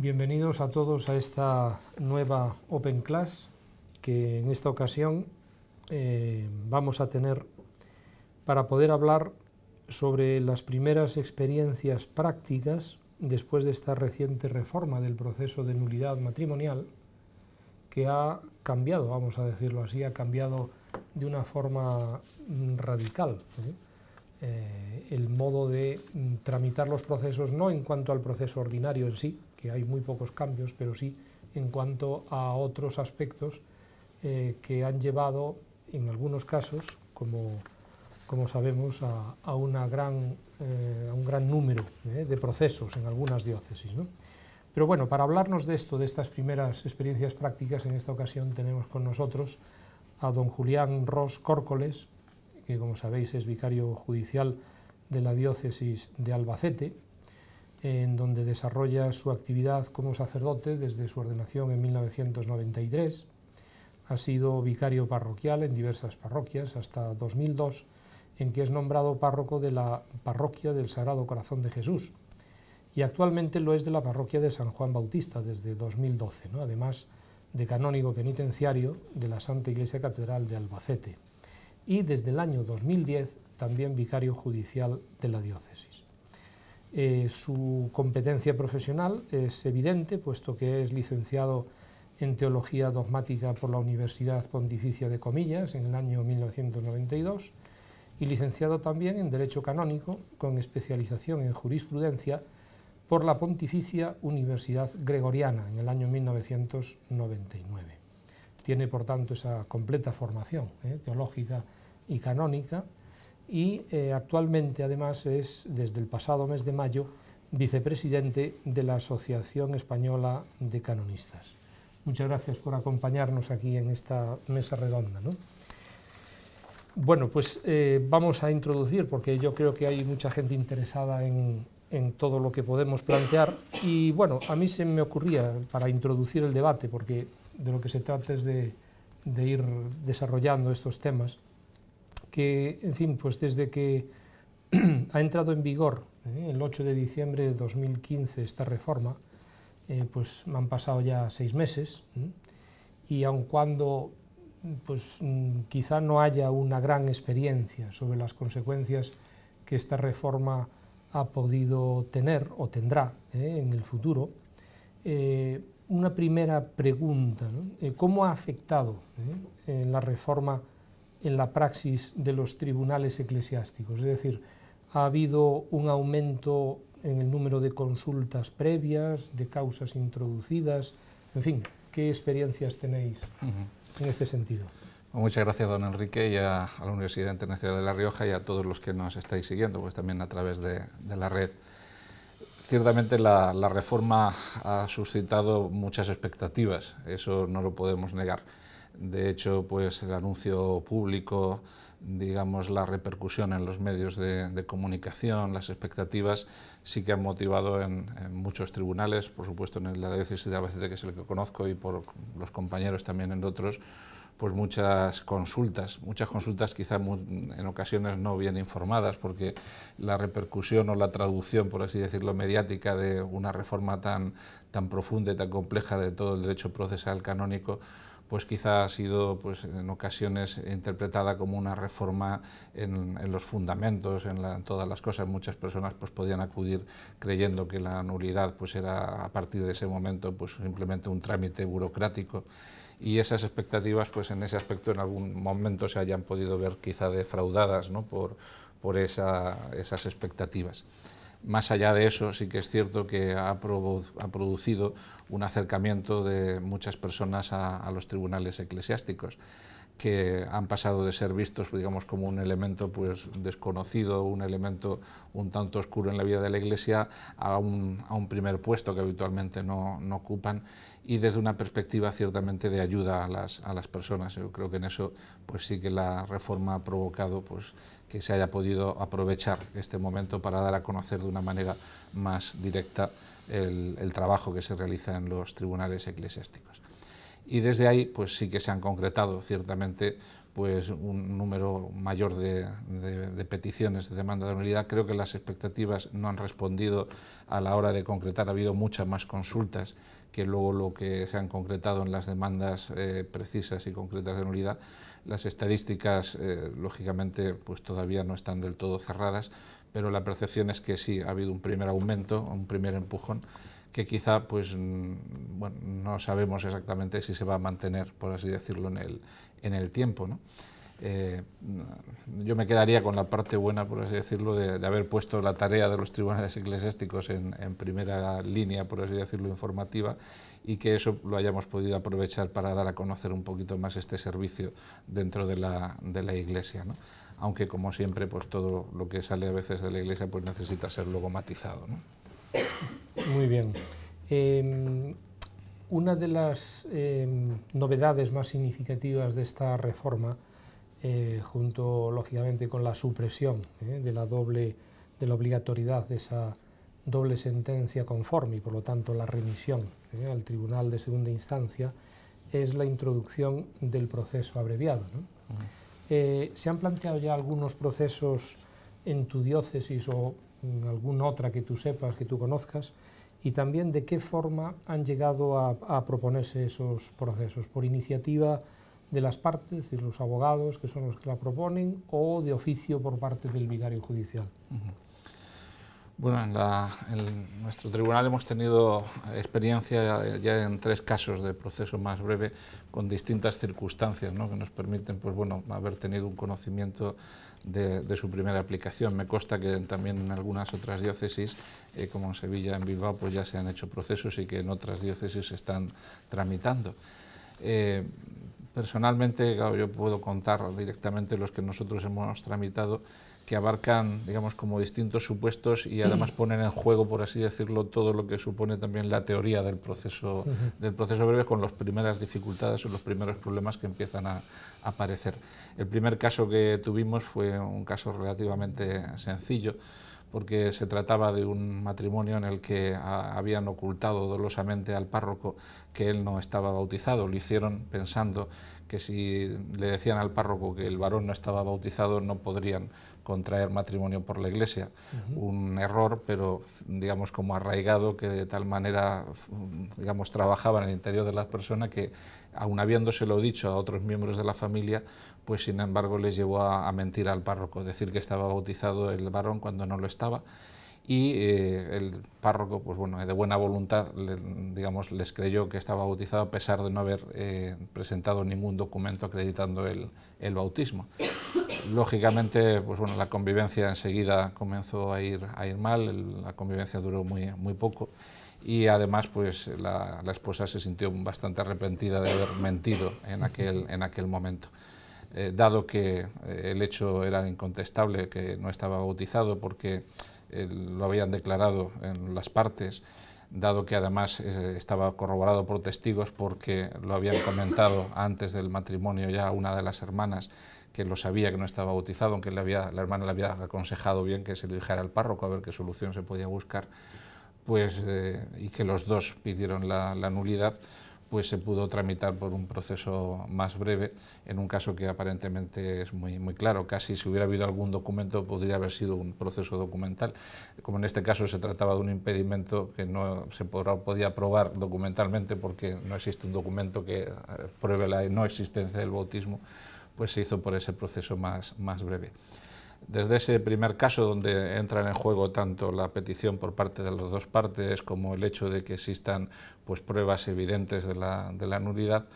Bienvenidos a todos a esta nueva Open Class que en esta ocasión eh, vamos a tener para poder hablar sobre las primeras experiencias prácticas después de esta reciente reforma del proceso de nulidad matrimonial que ha cambiado, vamos a decirlo así, ha cambiado de una forma mm, radical eh, el modo de mm, tramitar los procesos no en cuanto al proceso ordinario en sí, que hay muy pocos cambios, pero sí en cuanto a otros aspectos eh, que han llevado, en algunos casos, como, sabemos, a, una gran, eh, un gran número eh, de procesos en algunas diócesis. Pero bueno, para hablarnos de esto, de estas primeras experiencias prácticas, en esta ocasión tenemos con nosotros a don Julián Ros Córcoles, que como sabéis es vicario judicial de la diócesis de Albacete, en donde desarrolla su actividad como sacerdote desde su ordenación en 1993. Ha sido vicario parroquial en diversas parroquias hasta 2002, en que es nombrado párroco de la parroquia del Sagrado Corazón de Jesús. Y actualmente lo es de la parroquia de San Juan Bautista desde 2012, además de canónigo penitenciario de la Santa Iglesia Catedral de Albacete. Y desde el año 2010 también vicario judicial de la diócesis. Eh, su competencia profesional es evidente, puesto que es licenciado en Teología Dogmática por la Universidad Pontificia de Comillas en el año 1992 y licenciado también en Derecho Canónico con especialización en Jurisprudencia por la Pontificia Universidad Gregoriana en el año 1999. Tiene, por tanto, esa completa formación eh, teológica y canónica y eh, actualmente además es, desde el pasado mes de mayo, vicepresidente de la Asociación Española de Canonistas. Muchas gracias por acompañarnos aquí en esta mesa redonda. Bueno, pues eh, vamos a introducir, porque yo creo que hay mucha gente interesada en, todo lo que podemos plantear. Y bueno, a mí se me ocurría, para introducir el debate, porque de lo que se trata es de ir desarrollando estos temas, que, en fin, pues desde que ha entrado en vigor ¿eh? el 8 de diciembre de 2015 esta reforma, eh, pues han pasado ya seis meses ¿eh? y aun cuando pues, mm, quizá no haya una gran experiencia sobre las consecuencias que esta reforma ha podido tener o tendrá ¿eh? en el futuro, una primera pregunta, ¿cómo ha afectado la reforma en la praxis de los tribunales eclesiásticos. Es decir, ha habido un aumento en el número de consultas previas, de causas introducidas, en fin, ¿qué experiencias tenéis en este sentido? Pues muchas gracias, don Enrique, y a, la Universidad Internacional de La Rioja y a todos los que nos estáis siguiendo, pues también a través de, la red. Ciertamente la reforma ha suscitado muchas expectativas, eso no lo podemos negar de hecho, pues el anuncio público, digamos, la repercusión en los medios de, comunicación, las expectativas, sí que han motivado en, muchos tribunales, por supuesto en la diócesis de Albacete, que es el que conozco, y por los compañeros también en otros, pues muchas consultas, muchas consultas quizá en ocasiones no bien informadas, porque la repercusión o la traducción, por así decirlo, mediática de una reforma tan, tan profunda y tan compleja de todo el derecho procesal canónico, pues quizá ha sido pues, en ocasiones interpretada como una reforma en, los fundamentos, en, todas las cosas. Muchas personas pues, podían acudir creyendo que la nulidad pues, era a partir de ese momento pues, simplemente un trámite burocrático y esas expectativas pues, en ese aspecto en algún momento se hayan podido ver quizá defraudadas ¿no? por, esas expectativas. Más allá de eso, sí que es cierto que ha, producido un acercamiento de muchas personas a, los tribunales eclesiásticos que han pasado de ser vistos, pues, digamos, como un elemento pues, desconocido, un elemento un tanto oscuro en la vida de la Iglesia, a un, primer puesto que habitualmente no, ocupan y desde una perspectiva ciertamente de ayuda a las, a las personas. Yo creo que en eso pues, sí que la reforma ha provocado pues, que se haya podido aprovechar este momento para dar a conocer de una manera más directa el, trabajo que se realiza en los tribunales eclesiásticos. Y desde ahí, pues sí que se han concretado ciertamente pues un número mayor de, peticiones de demanda de nulidad. Creo que las expectativas no han respondido a la hora de concretar. Ha habido muchas más consultas que luego lo que se han concretado en las demandas eh, precisas y concretas de nulidad. Las estadísticas, eh, lógicamente, pues todavía no están del todo cerradas, pero la percepción es que sí, ha habido un primer aumento, un primer empujón que quizá pues mm, no sabemos exactamente si se va a mantener, por así decirlo, en el, en el tiempo. ¿no? Eh, yo me quedaría con la parte buena, por así decirlo, de, haber puesto la tarea de los tribunales eclesiásticos en, primera línea, por así decirlo, informativa, y que eso lo hayamos podido aprovechar para dar a conocer un poquito más este servicio dentro de la, de la Iglesia. ¿no? Aunque, como siempre, pues todo lo que sale a veces de la Iglesia pues necesita ser luego matizado. ¿no? Muy bien. Em, una de las em, novedades más significativas de esta reforma, eh, junto lógicamente con la supresión eh, de la doble de la obligatoriedad de esa doble sentencia conforme y por lo tanto la remisión eh, al Tribunal de Segunda Instancia, es la introducción del proceso abreviado. Mm. ¿Se han planteado ya algunos procesos en tu diócesis o en alguna otra que tú sepas, que tú conozcas, y también de qué forma han llegado a, proponerse esos procesos, por iniciativa de las partes, es decir, los abogados, que son los que la proponen, o de oficio por parte del vicario judicial. Bueno, en, nuestro tribunal hemos tenido experiencia ya en tres casos de proceso más breve con distintas circunstancias ¿no? que nos permiten pues, bueno, haber tenido un conocimiento de, su primera aplicación. Me consta que también en algunas otras diócesis, eh, como en Sevilla, en Bilbao, pues ya se han hecho procesos y que en otras diócesis se están tramitando. Eh, personalmente, claro, yo puedo contar directamente los que nosotros hemos tramitado que abarcan, digamos, como distintos supuestos y además ponen en juego, por así decirlo, todo lo que supone también la teoría del proceso, del proceso breve con las primeras dificultades o los primeros problemas que empiezan a, aparecer. El primer caso que tuvimos fue un caso relativamente sencillo porque se trataba de un matrimonio en el que ah, habían ocultado dolosamente al párroco que él no estaba bautizado. Lo hicieron pensando que si le decían al párroco que el varón no estaba bautizado no podrían contraer matrimonio por la Iglesia. Un error, pero digamos como arraigado, que de tal manera digamos, trabajaba en el interior de las personas que, aun habiéndoselo dicho a otros miembros de la familia, pues sin embargo les llevó a, mentir al párroco, decir que estaba bautizado el varón cuando no lo estaba y eh, el párroco, pues bueno, de buena voluntad, digamos, les creyó que estaba bautizado a pesar de no haber eh, presentado ningún documento acreditando el, el bautismo lógicamente, pues bueno, la convivencia enseguida comenzó a ir, a ir mal, la convivencia duró muy, poco y además pues la, esposa se sintió bastante arrepentida de haber mentido en aquel, momento. Eh, dado que eh, el hecho era incontestable, que no estaba bautizado porque eh, lo habían declarado en las partes, dado que además estaba corroborado por testigos porque lo habían comentado antes del matrimonio ya una de las hermanas que lo sabía que no estaba bautizado, aunque la hermana le había aconsejado bien que se lo dijera al párroco a ver qué solución se podía buscar, pues, eh, y que los dos pidieron la, nulidad, pues se pudo tramitar por un proceso más breve, en un caso que aparentemente es muy, muy claro. Casi si hubiera habido algún documento podría haber sido un proceso documental. Como en este caso se trataba de un impedimento que no se podía probar documentalmente porque no existe un documento que eh, pruebe la no existencia del bautismo, pues se hizo por ese proceso más, breve. Desde ese primer caso donde entran en juego tanto la petición por parte de las dos partes como el hecho de que existan pues, pruebas evidentes de la, nulidad,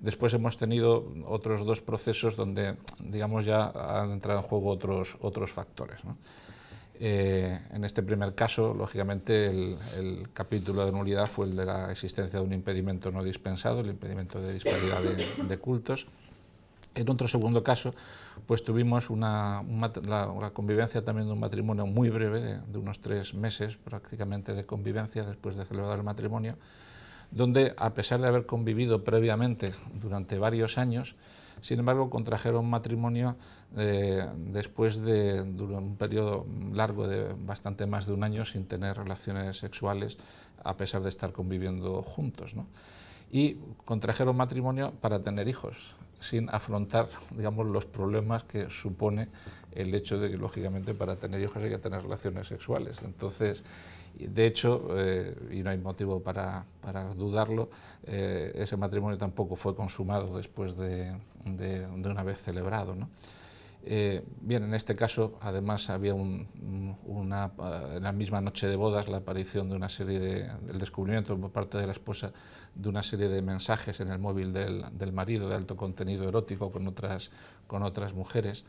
Después hemos tenido otros dos procesos donde, digamos, ya han entrado en juego otros, otros factores. Eh, en este primer caso, lógicamente, el, capítulo de nulidad fue el de la existencia de un impedimento no dispensado, el impedimento de disparidad de cultos. En otro segundo caso, pues tuvimos una, la, convivencia también de un matrimonio muy breve, de, unos tres meses prácticamente de convivencia después de celebrar el matrimonio, donde a pesar de haber convivido previamente durante varios años, sin embargo contrajeron matrimonio eh, después de, un periodo largo de bastante más de un año sin tener relaciones sexuales, a pesar de estar conviviendo juntos. ¿no? y contrajeron matrimonio para tener hijos sin afrontar los problemas que supone el hecho de que, lógicamente, para tener hijos hay que tener relaciones sexuales. Entonces, de hecho, eh, y no hay motivo para, dudarlo, eh, ese matrimonio tampoco fue consumado después de, de una vez celebrado. ¿no? Eh, bien, en este caso, además, había eh, en la misma noche de bodas la aparición de una serie de, del descubrimiento por parte de la esposa de una serie de mensajes en el móvil del, marido de alto contenido erótico con otras, mujeres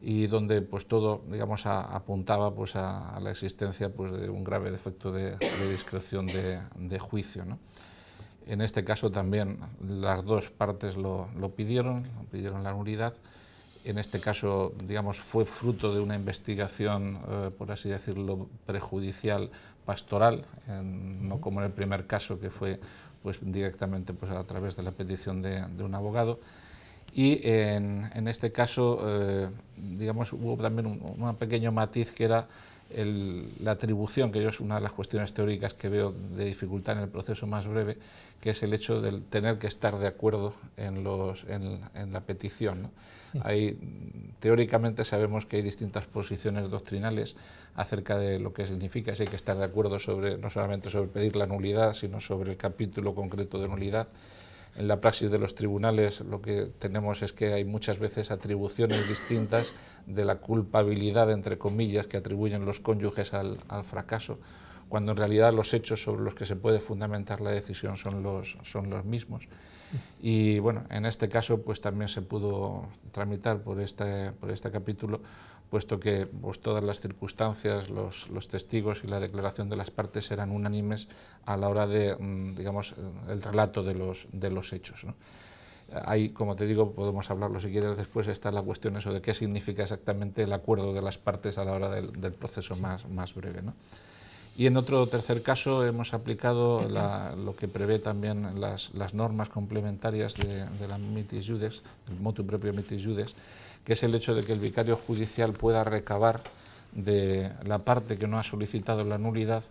y donde pues todo digamos apuntaba pues a, la existencia pues de un grave defecto de, discreción de, juicio. ¿no? En este caso también las dos partes lo, lo pidieron, pidieron la nulidad en este caso, digamos, fue fruto de una investigación, eh, por así decirlo, prejudicial pastoral, no como en el primer caso que fue pues, directamente pues, a través de la petición de un abogado y en, en este caso, eh, digamos, hubo también un, pequeño matiz que era la atribución, que yo es una de las cuestiones teóricas que veo de dificultad en el proceso más breve, que es el hecho de tener que estar de acuerdo en, los, en, en la petición. ¿no? teóricamente sabemos que hay distintas posiciones doctrinales acerca de lo que significa, si hay que estar de acuerdo sobre, no solamente sobre pedir la nulidad, sino sobre el capítulo concreto de nulidad en la praxis de los tribunales lo que tenemos es que hay muchas veces atribuciones distintas de la culpabilidad, entre comillas, que atribuyen los cónyuges al, fracaso, cuando en realidad los hechos sobre los que se puede fundamentar la decisión son los, son los mismos. Y bueno, en este caso pues también se pudo tramitar por este, por este capítulo puesto que pues, todas las circunstancias, los, testigos y la declaración de las partes eran unánimes a la hora de, mm, digamos, el relato de los, de los hechos. ¿no? Ahí, como te digo, podemos hablarlo si quieres después, está la cuestión eso de qué significa exactamente el acuerdo de las partes a la hora del, del proceso más, más breve. ¿no? Y en otro tercer caso hemos aplicado lo que prevé también las, las normas complementarias de, de la mitis judex, el motu propio mitis judex, que es el hecho de que el vicario judicial pueda recabar de la parte que no ha solicitado la nulidad,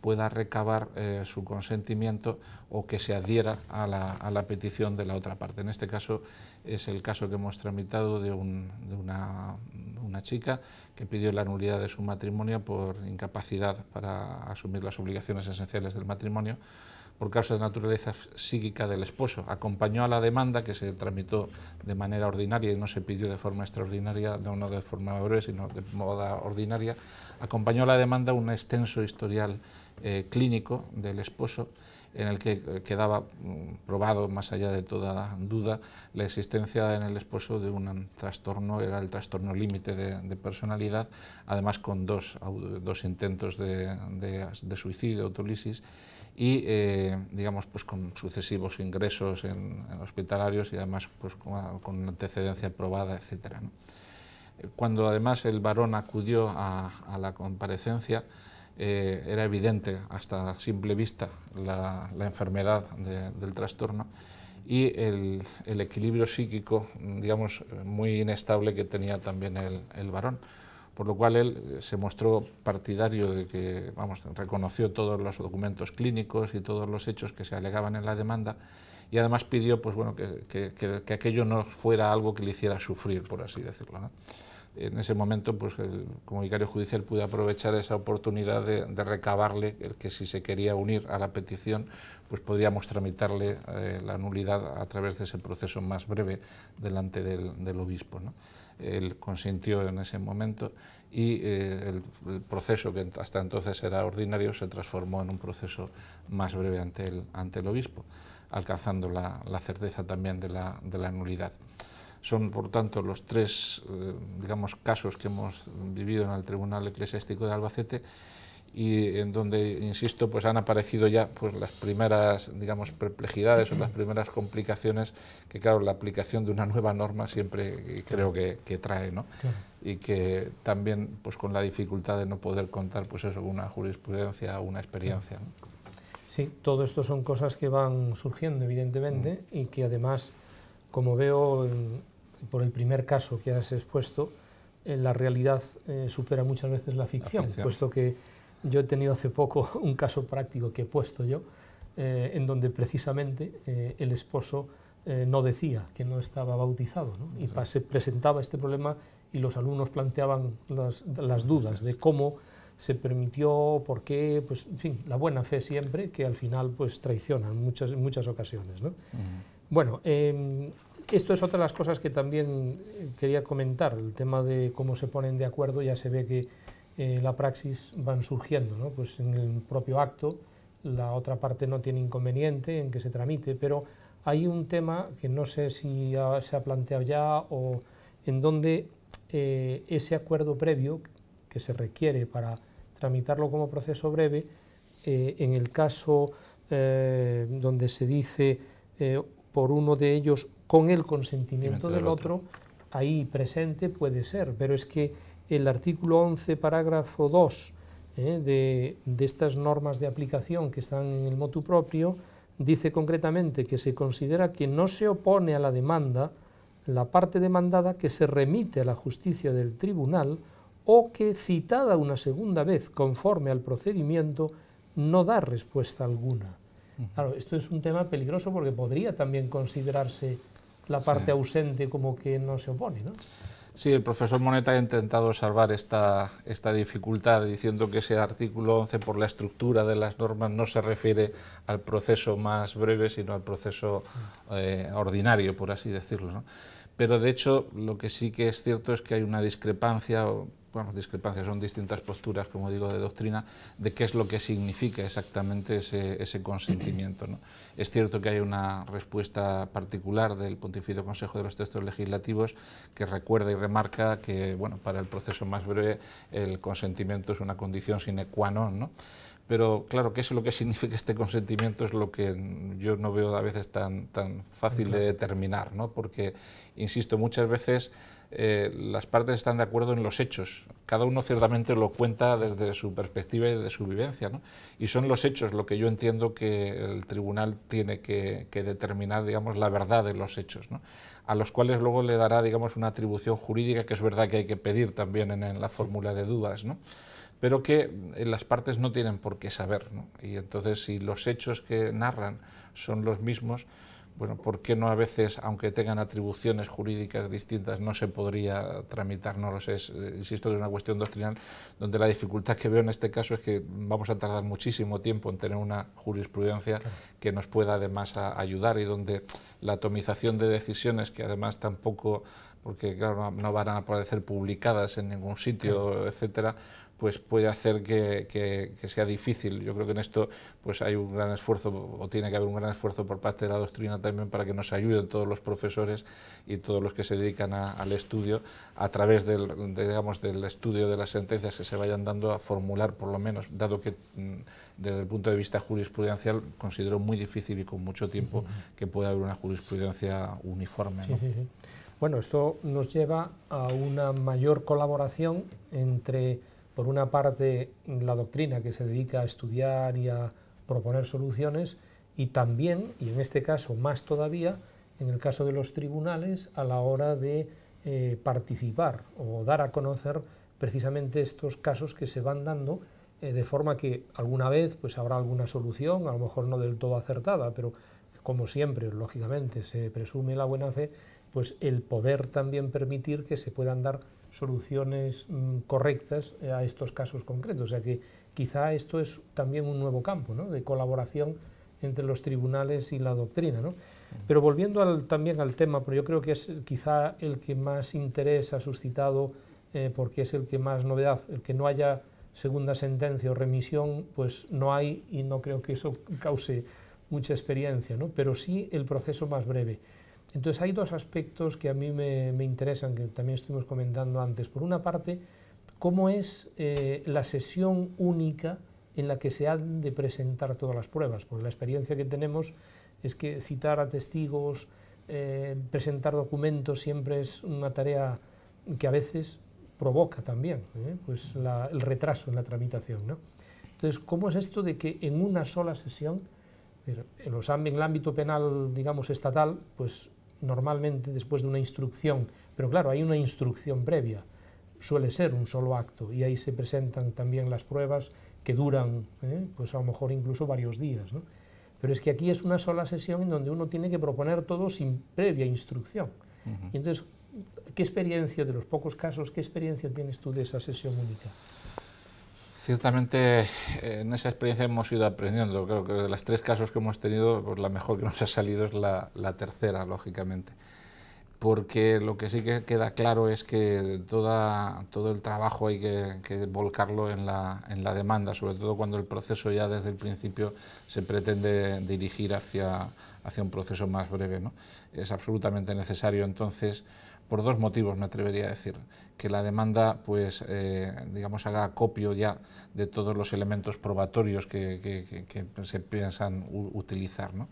pueda recabar eh, su consentimiento o que se adhiera a la, a la petición de la otra parte. En este caso, es el caso que hemos tramitado de, una, chica que pidió la nulidad de su matrimonio por incapacidad para asumir las obligaciones esenciales del matrimonio por causa de naturaleza psíquica del esposo. Acompañó a la demanda que se tramitó de manera ordinaria y no se pidió de forma extraordinaria, no, de forma breve, sino de moda ordinaria. Acompañó a la demanda un extenso historial eh, clínico del esposo en el que eh, quedaba mm, probado, más allá de toda duda, la existencia en el esposo de un trastorno, era el trastorno límite de, personalidad, además con dos, intentos de, suicidio, autolisis, y eh, digamos pues con sucesivos ingresos en, hospitalarios y además pues, con, antecedencia probada, etcétera. Cuando además el varón acudió a la comparecencia, eh, era evidente hasta simple vista la, enfermedad del trastorno y el, equilibrio psíquico, digamos, muy inestable que tenía también el, varón. Por lo cual él eh, se mostró partidario de que, vamos, reconoció todos los documentos clínicos y todos los hechos que se alegaban en la demanda y además pidió pues, bueno, que, aquello no fuera algo que le hiciera sufrir, por así decirlo en ese momento, pues el, como judicial pude aprovechar esa oportunidad de, recabarle el que si se quería unir a la petición, pues podríamos tramitarle eh, la nulidad a través de ese proceso más breve delante del, obispo. Él consintió en ese momento y eh, el, proceso que hasta entonces era ordinario se transformó en un proceso más breve ante el, obispo, alcanzando la, certeza también de la, de la nulidad. Son, por tanto, los tres eh, digamos, casos que hemos vivido en el Tribunal Eclesiástico de Albacete y en donde, insisto, pues han aparecido ya pues las primeras, digamos, perplejidades o las primeras complicaciones que, claro, la aplicación de una nueva norma siempre eh, creo que, que trae, ¿no? Y que también, pues con la dificultad de no poder contar, pues eso, una jurisprudencia o una experiencia. Sí, todo esto son cosas que van surgiendo, evidentemente, mm. y que además, como veo por el primer caso que has expuesto, la realidad eh, supera muchas veces la ficción, puesto que yo he tenido hace poco un caso práctico que he puesto yo, eh, en donde precisamente eh, el esposo no decía que no estaba bautizado, ¿no? y se presentaba este problema y los alumnos planteaban las, dudas de cómo se permitió, por qué, pues, en fin, la buena fe siempre, que al final pues traiciona en muchas, muchas ocasiones. Bueno, em, esto es otra de las cosas que también eh, quería comentar, el tema de cómo se ponen de acuerdo, ya se ve que eh, la praxis van surgiendo, ¿no? pues en el propio acto la otra parte no tiene inconveniente en que se tramite, pero hay un tema que no sé si se ha planteado ya o en donde eh, ese acuerdo previo que se requiere para tramitarlo como proceso breve, en el caso donde se dice por uno de ellos con el consentimiento del, otro, ahí presente puede ser, pero es que el artículo 11, parágrafo 2 eh, de, estas normas de aplicación que están en el motu propio, dice concretamente que se considera que no se opone a la demanda la parte demandada que se remite a la justicia del tribunal o que, citada una segunda vez conforme al procedimiento, no da respuesta alguna. Claro, esto es un tema peligroso porque podría también considerarse la parte ausente como que no se opone, ¿no? Sí, el profesor Moneta ha intentado salvar esta, esta dificultad diciendo que ese artículo 11 por la estructura de las normas no se refiere al proceso más breve, sino al proceso eh, ordinario, por así decirlo. Pero de hecho lo que sí que es cierto es que hay una discrepancia bueno, discrepancias, son distintas posturas, como digo, de doctrina, de qué es lo que significa exactamente ese, consentimiento. ¿no? Es cierto que hay una respuesta particular del Pontificio Consejo de los Textos Legislativos que recuerda y remarca que, bueno, para el proceso más breve, el consentimiento es una condición sine qua non, ¿no? pero claro, qué es lo que significa este consentimiento es lo que yo no veo a veces tan, tan fácil de determinar, ¿no? porque, insisto, muchas veces eh, las partes están de acuerdo en los hechos. Cada uno ciertamente lo cuenta desde su perspectiva y desde su vivencia. Y son los hechos lo que yo entiendo que el tribunal tiene que, determinar, digamos, la verdad de los hechos, a los cuales luego le dará, digamos, una atribución jurídica que es verdad que hay que pedir también en, la fórmula de dudas. pero que eh, las partes no tienen por qué saber. Y entonces, si los hechos que narran son los mismos, bueno, ¿por qué no a veces, aunque tengan atribuciones jurídicas distintas, no se podría tramitar? No lo sé, es, eh, insisto es una cuestión doctrinal, donde la dificultad que veo en este caso es que vamos a tardar muchísimo tiempo en tener una jurisprudencia que nos pueda además ayudar y donde la atomización de decisiones, que además tampoco porque claro, no, van a aparecer publicadas en ningún sitio, etc., etcétera, pues puede hacer que, sea difícil. Yo creo que en esto pues hay un gran esfuerzo, o tiene que haber un gran esfuerzo por parte de la doctrina también para que nos ayuden todos los profesores y todos los que se dedican al estudio, a través del, digamos, del estudio de las sentencias que se vayan dando, a formular por lo menos, dado que mm, desde el punto de vista jurisprudencial considero muy difícil y con mucho tiempo que pueda haber una jurisprudencia uniforme. Bueno, esto nos lleva a una mayor colaboración entre por una parte, la doctrina que se dedica a estudiar y a proponer soluciones, y también, y en este caso más todavía, en el caso de los tribunales, a la hora de eh, participar o dar a conocer precisamente estos casos que se van dando, eh, de forma que alguna vez pues, habrá alguna solución, a lo mejor no del todo acertada, pero como siempre, lógicamente, se presume la buena fe, pues el poder también permitir que se puedan dar soluciones mm, correctas eh, a estos casos concretos. O sea que quizá esto es también un nuevo campo de colaboración entre los tribunales y la doctrina. Pero volviendo también al tema, pero yo creo que es quizá el que más interés ha suscitado, eh, porque es el que más novedad, el que no haya segunda sentencia o remisión, pues no hay y no creo que eso cause mucha experiencia, pero sí el proceso más breve. Entonces hay dos aspectos que a mí me, interesan, que también estuvimos comentando antes. Por una parte, cómo es eh, la sesión única en la que se han de presentar todas las pruebas. Pues la experiencia que tenemos es que citar a testigos, eh, presentar documentos siempre es una tarea que a veces provoca también ¿eh? pues el retraso en la tramitación. Entonces, ¿cómo es esto de que en una sola sesión, en, en el ámbito penal, digamos, estatal, pues normalmente después de una instrucción, pero claro, hay una instrucción previa, suele ser un solo acto y ahí se presentan también las pruebas que duran, ¿eh? pues a lo mejor incluso varios días. Pero es que aquí es una sola sesión en donde uno tiene que proponer todo sin previa instrucción. Y entonces, ¿qué experiencia de los pocos casos, qué experiencia tienes tú de esa sesión única? Ciertamente eh, en esa experiencia hemos ido aprendiendo. Creo que de los tres casos que hemos tenido, pues la mejor que nos ha salido es la tercera, lógicamente porque lo que sí que queda claro es que todo el trabajo hay que, volcarlo en la, demanda, sobre todo cuando el proceso ya desde el principio se pretende dirigir hacia, hacia un proceso más breve. Es absolutamente necesario entonces, por dos motivos me atrevería a decir, que la demanda pues, eh, digamos, haga copio ya de todos los elementos probatorios que, que se piensan utilizar. ¿no?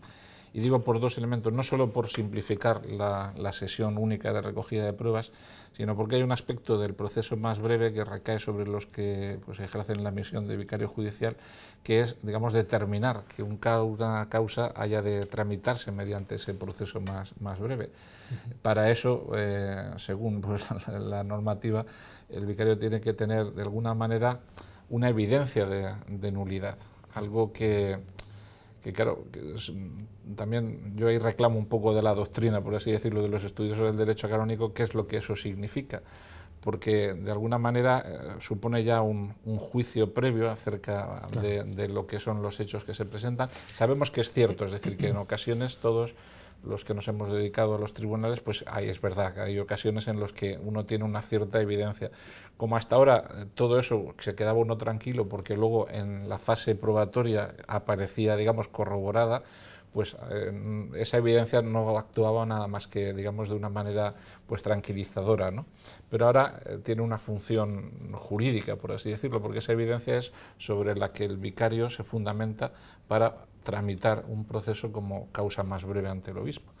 y digo por dos elementos, no solo por simplificar la, la, sesión única de recogida de pruebas, sino porque hay un aspecto del proceso más breve que recae sobre los que pues, ejercen la misión de vicario judicial, que es, digamos, determinar que un una causa haya de tramitarse mediante ese proceso más, más breve. Para eso, eh, según pues, la, normativa, el vicario tiene que tener, de alguna manera, una evidencia de, de nulidad, algo que que claro, también yo ahí reclamo un poco de la doctrina, por así decirlo, de los estudios sobre el derecho canónico, qué es lo que eso significa, porque de alguna manera eh, supone ya un, juicio previo acerca de lo que son los hechos que se presentan. Sabemos que es cierto, es decir, que en ocasiones todos los que nos hemos dedicado a los tribunales, pues ahí es verdad, hay ocasiones en las que uno tiene una cierta evidencia. Como hasta ahora eh, todo eso se quedaba uno tranquilo porque luego en la fase probatoria aparecía, digamos, corroborada, pues eh, esa evidencia no actuaba nada más que, digamos, de una manera pues tranquilizadora, ¿no? Pero ahora eh, tiene una función jurídica, por así decirlo, porque esa evidencia es sobre la que el vicario se fundamenta para tramitar un proceso como causa más breve ante el obispo.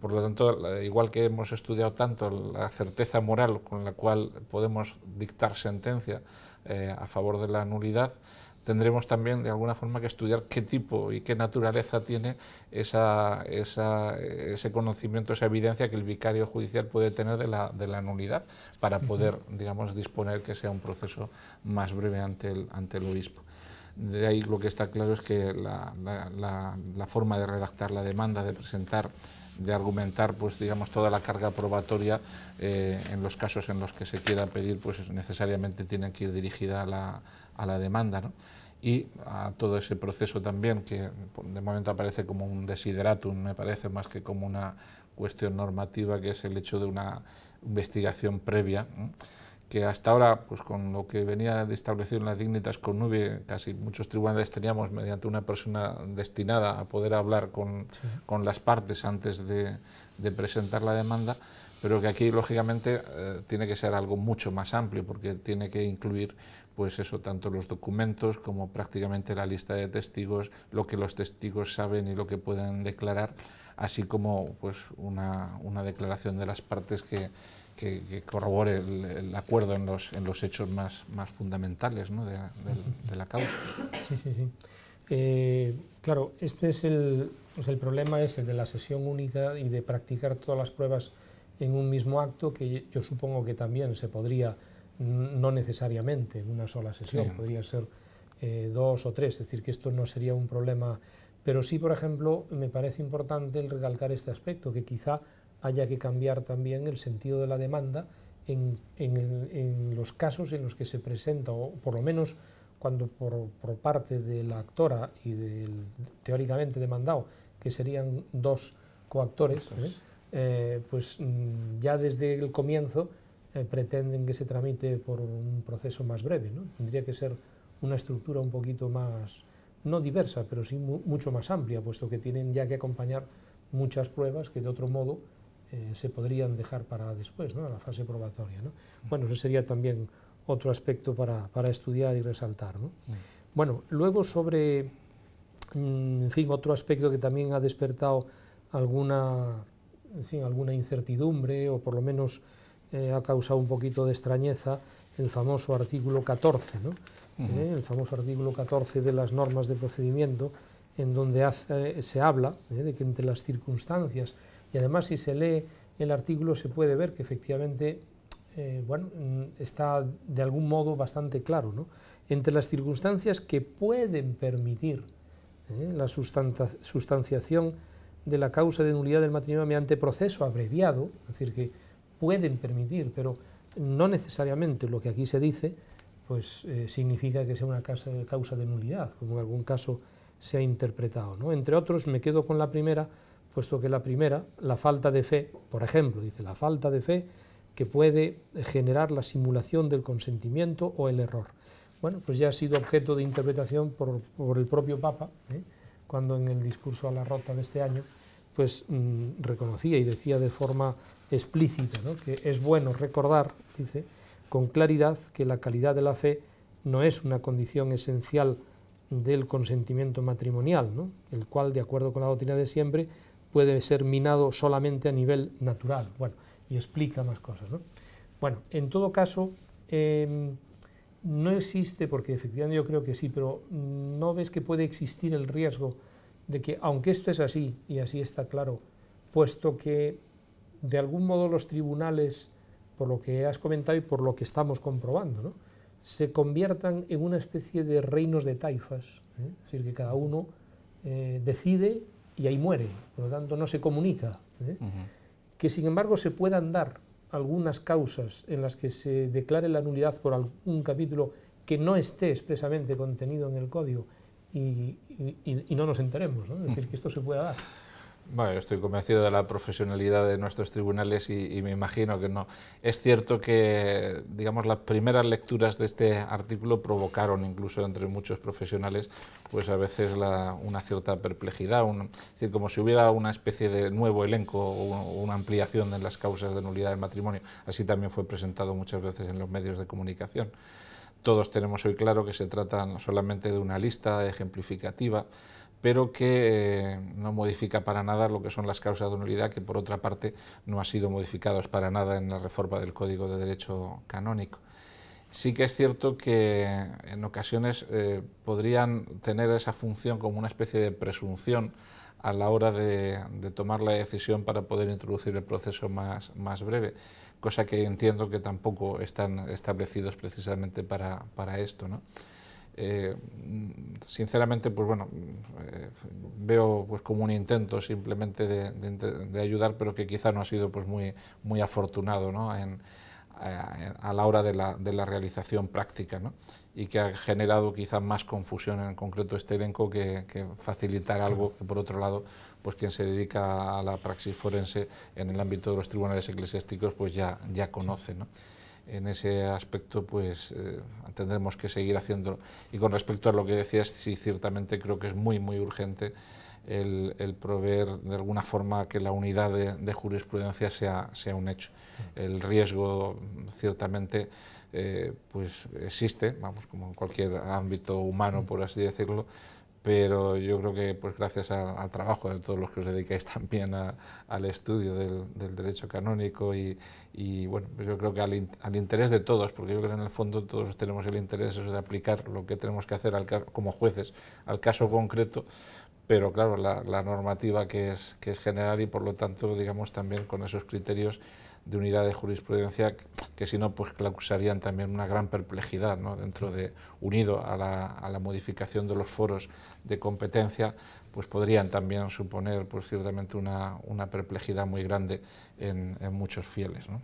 Por lo tanto, igual que hemos estudiado tanto la certeza moral con la cual podemos dictar sentencia eh, a favor de la nulidad, tendremos también de alguna forma que estudiar qué tipo y qué naturaleza tiene ese conocimiento, esa evidencia que el vicario judicial puede tener de la, nulidad para poder, digamos, disponer que sea un proceso más breve ante el obispo. De ahí lo que está claro es que la, forma de redactar la demanda, de presentar, de argumentar, pues digamos, toda la carga probatoria eh, en los casos en los que se quiera pedir, pues necesariamente tiene que ir dirigida a la, a demanda, y a todo ese proceso también, que de momento aparece como un desideratum, me parece, más que como una cuestión normativa, que es el hecho de una investigación previa que hasta ahora, pues con lo que venía de establecer en las Dignitas con nube, casi muchos tribunales teníamos mediante una persona destinada a poder hablar con, las partes antes de, presentar la demanda, pero que aquí, lógicamente, eh, tiene que ser algo mucho más amplio, porque tiene que incluir, pues eso, tanto los documentos como prácticamente la lista de testigos, lo que los testigos saben y lo que pueden declarar, así como pues una declaración de las partes que que, corrobore el, acuerdo en los, en los hechos más, más fundamentales ¿no? de, la causa. Sí, sí, sí. Eh, claro, este es el, pues el problema es el de la sesión única y de practicar todas las pruebas en un mismo acto, que yo supongo que también se podría, no necesariamente en una sola sesión, podría ser eh, dos o tres, es decir, que esto no sería un problema. Pero sí, por ejemplo, me parece importante el recalcar este aspecto, que quizá haya que cambiar también el sentido de la demanda en, los casos en los que se presenta, o por lo menos cuando por, parte de la actora y del teóricamente demandado, que serían dos coactores, ¿eh? Eh, pues mm, ya desde el comienzo eh, pretenden que se tramite por un proceso más breve. Tendría que ser una estructura un poquito más, no diversa, pero sí mucho más amplia, puesto que tienen ya que acompañar muchas pruebas que de otro modo eh, se podrían dejar para después, ¿no? la fase probatoria. ¿no? Bueno, ese sería también otro aspecto para, estudiar y resaltar. Mm. Bueno, luego sobre, mm, en fin, otro aspecto que también ha despertado alguna, alguna incertidumbre o por lo menos eh, ha causado un poquito de extrañeza, el famoso artículo 14, ¿no? Eh, el famoso artículo 14 de las normas de procedimiento, en donde hace, se habla de que entre las circunstancias y además si se lee el artículo se puede ver que efectivamente eh, mm, está de algún modo bastante claro. Entre las circunstancias que pueden permitir eh, la sustanciación de la causa de nulidad del matrimonio mediante proceso abreviado, es decir, que pueden permitir, pero no necesariamente lo que aquí se dice, pues eh, significa que sea una causa de nulidad, como en algún caso se ha interpretado. Entre otros, me quedo con la primera, puesto que la primera, la falta de fe, por ejemplo, dice la falta de fe que puede generar la simulación del consentimiento o el error. Bueno, pues ya ha sido objeto de interpretación por, el propio Papa, ¿eh? cuando en el discurso a la rota de este año, pues mm, reconocía y decía de forma explícita que es bueno recordar, dice, con claridad que la calidad de la fe no es una condición esencial del consentimiento matrimonial, el cual, de acuerdo con la doctrina de siempre, puede ser minado solamente a nivel natural. Bueno, y explica más cosas. ¿no? Bueno, en todo caso, em, no existe, porque efectivamente yo creo que sí, pero no ves que puede existir el riesgo de que, aunque esto es así, y así está claro, puesto que de algún modo los tribunales, por lo que has comentado y por lo que estamos comprobando, ¿no? se conviertan en una especie de reinos de taifas, ¿eh? es decir, que cada uno eh, decide y ahí muere, por lo tanto no se comunica. ¿eh? Que sin embargo se puedan dar algunas causas en las que se declare la nulidad por algún capítulo que no esté expresamente contenido en el código y, no nos enteremos, es decir, que esto se pueda dar estoy convencido de la profesionalidad de nuestros tribunales y, me imagino que no. Es cierto que, digamos, las primeras lecturas de este artículo provocaron incluso entre muchos profesionales, pues a veces una cierta perplejidad, como si hubiera una especie de nuevo elenco o una ampliación de las causas de nulidad del matrimonio. Así también fue presentado muchas veces en los medios de comunicación. Todos tenemos hoy claro que se trata solamente de una lista ejemplificativa, pero que eh, no modifica para nada lo que son las causas de nulidad, que por otra parte no han sido modificados para nada en la reforma del Código de Derecho Canónico. Sí que es cierto que en ocasiones eh, podrían tener esa función como una especie de presunción a la hora de, de, tomar la decisión para poder introducir el proceso más, más breve, cosa que entiendo que tampoco están establecidos precisamente para, para esto. ¿no? Eh, sinceramente, pues bueno, eh, veo pues como un intento simplemente de, ayudar, pero que quizá no ha sido pues, muy, afortunado ¿no? a, la hora de la, realización práctica y que ha generado quizá más confusión en concreto este elenco que, facilitar algo que por otro lado pues quien se dedica a la praxis forense en el ámbito de los tribunales eclesiásticos pues ya, ya conoce en ese aspecto pues eh, tendremos que seguir haciéndolo. Y con respecto a lo que decías, sí, ciertamente creo que es muy, muy urgente el, proveer de alguna forma que la unidad de, jurisprudencia sea, un hecho. El riesgo ciertamente eh, pues existe, vamos, como en cualquier ámbito humano, por así decirlo, pero yo creo que pues gracias al trabajo de todos los que os dedicáis también al estudio del, derecho canónico y, bueno, pues yo creo que al, interés de todos, porque yo creo que en el fondo todos tenemos el interés de aplicar lo que tenemos que hacer como jueces al caso concreto, pero claro, la, la normativa que es, que es general y por lo tanto, digamos, también con esos criterios de unidad de jurisprudencia que si no pues causarían también una gran perplejidad ¿no? dentro de unido a la, a la, modificación de los foros de competencia pues podrían también suponer pues ciertamente una, una perplejidad muy grande en, muchos fieles ¿no?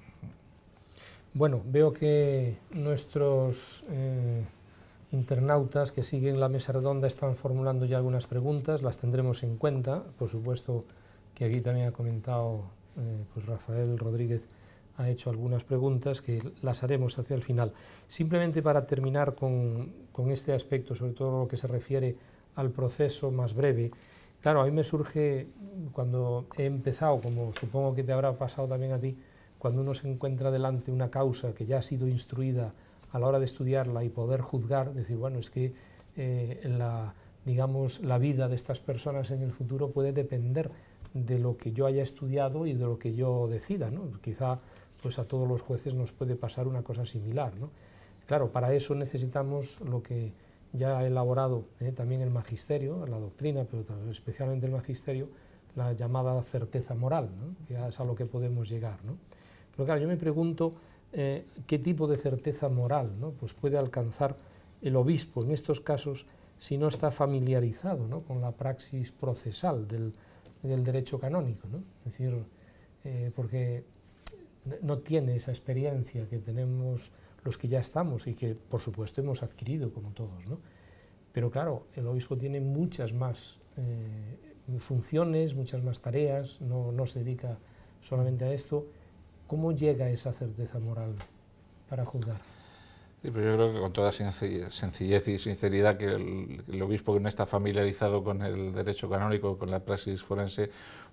bueno veo que nuestros eh, internautas que siguen la mesa redonda están formulando ya algunas preguntas las tendremos en cuenta por supuesto que aquí también ha comentado eh, pues Rafael Rodríguez ha hecho algunas preguntas que las haremos hacia el final. Simplemente para terminar con, este aspecto, sobre todo lo que se refiere al proceso más breve, claro, a mí me surge cuando he empezado, como supongo que te habrá pasado también a ti, cuando uno se encuentra delante una causa que ya ha sido instruida a la hora de estudiarla y poder juzgar, decir, bueno, es que eh, la, digamos, la vida de estas personas en el futuro puede depender de lo que yo haya estudiado y de lo que yo decida. Quizá pues a todos los jueces nos puede pasar una cosa similar. Claro, para eso necesitamos lo que ya ha elaborado ¿eh? también el magisterio, la doctrina, pero especialmente el magisterio, la llamada certeza moral, ¿no? que es a lo que podemos llegar. ¿no? Pero claro, yo me pregunto eh, qué tipo de certeza moral pues puede alcanzar el obispo en estos casos si no está familiarizado con la praxis procesal del, del derecho canónico, es decir, eh, porque no tiene esa experiencia que tenemos los que ya estamos y que por supuesto hemos adquirido como todos. ¿no? Pero claro, el obispo tiene muchas más eh, funciones, muchas más tareas, no, se dedica solamente a esto. ¿Cómo llega esa certeza moral para juzgar? yo creo que con toda sencillez y sinceridad que el, obispo que no está familiarizado con el derecho canónico, con la praxis forense,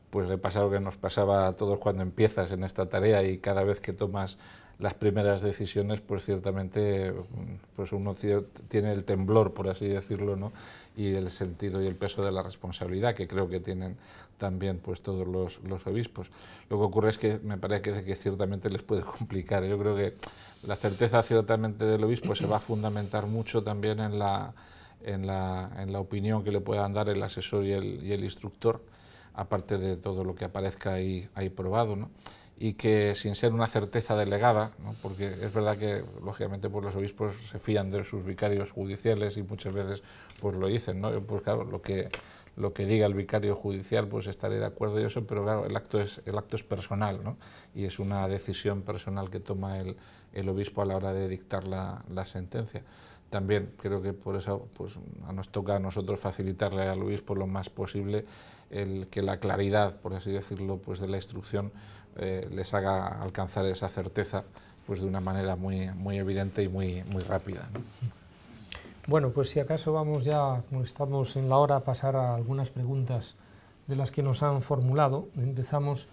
pues le pasa lo que nos pasaba a todos cuando empiezas en esta tarea y cada vez que tomas las primeras decisiones, pues ciertamente pues uno tiene el temblor, por así decirlo, ¿no? y el sentido y el peso de la responsabilidad, que creo que tienen también pues, todos los, los obispos. Lo que ocurre es que me parece que ciertamente les puede complicar. Yo creo que la certeza ciertamente del obispo se va a fundamentar mucho también en la, en la, en la opinión que le puedan dar el asesor y el, instructor, aparte de todo lo que aparezca ahí, ahí probado. ¿no? y que sin ser una certeza delegada, porque es verdad que lógicamente pues, los obispos se fían de sus vicarios judiciales y muchas veces pues, lo dicen, ¿no? pues claro, lo que, lo que diga el vicario judicial pues estaré de acuerdo y eso, pero claro, el acto es, el acto es personal ¿no? y es una decisión personal que toma el, obispo a la hora de dictar la, la sentencia también creo que por eso pues, nos toca a nosotros facilitarle al obispo lo más posible el que la claridad, por así decirlo, pues, de la instrucción eh, les haga alcanzar esa certeza pues de una manera muy, muy evidente y muy, muy rápida. Bueno, pues si acaso vamos ya, como estamos en la hora, a pasar a algunas preguntas de las que nos han formulado. Empezamos,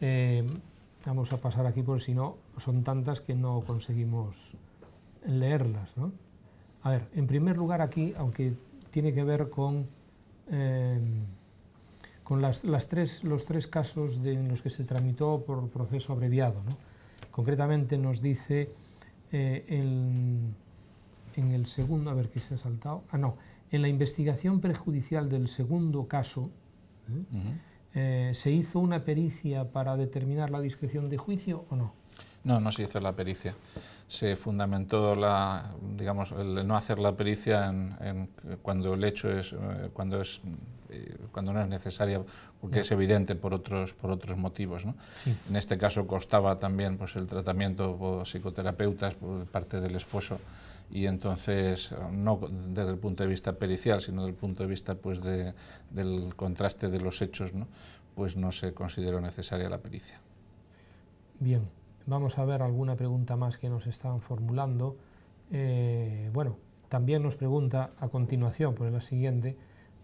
eh, vamos a pasar aquí por si no, son tantas que no conseguimos leerlas. A ver, en primer lugar aquí, aunque tiene que ver con... Eh, con las, tres, los tres casos de, en los que se tramitó por proceso abreviado. ¿no? Concretamente nos dice eh, en, el segundo, a ver qué se ha saltado, ah no, en la investigación prejudicial del segundo caso, ¿eh? Eh, ¿se hizo una pericia para determinar la discreción de juicio o no? No, no se hizo la pericia. Se fundamentó la, digamos, el no hacer la pericia en cuando el hecho es, cuando es eh, cuando no es necesaria, porque es evidente por otros, por otros motivos. ¿no? En este caso costaba también pues, el tratamiento por pues, psicoterapeutas por pues, parte del esposo y entonces, no desde el punto de vista pericial, sino desde el punto de vista pues, de, del contraste de los hechos, ¿no? pues no se consideró necesaria la pericia. Bien, vamos a ver alguna pregunta más que nos están formulando. Eh, bueno, también nos pregunta a continuación, por pues la siguiente,